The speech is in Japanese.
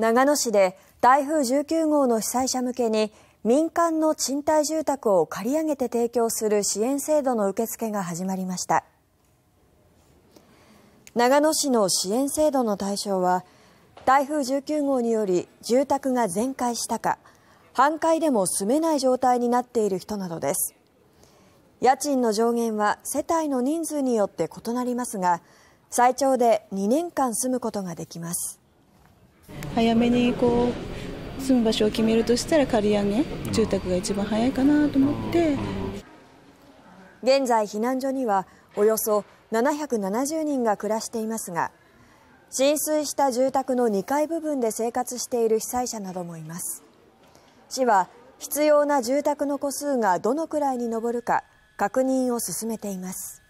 長野市で台風19号の被災者向けに民間の賃貸住宅を借り上げて提供する支援制度の受付が始まりました長野市の支援制度の対象は台風19号により住宅が全壊したか半壊でも住めない状態になっている人などです家賃の上限は世帯の人数によって異なりますが最長で2年間住むことができます早めにこう住む場所を決めるとしたら借り上げ住宅が一番早いかなと思って現在避難所にはおよそ770人が暮らしていますが浸水した住宅の2階部分で生活している被災者などもいます市は必要な住宅の戸数がどのくらいに上るか確認を進めています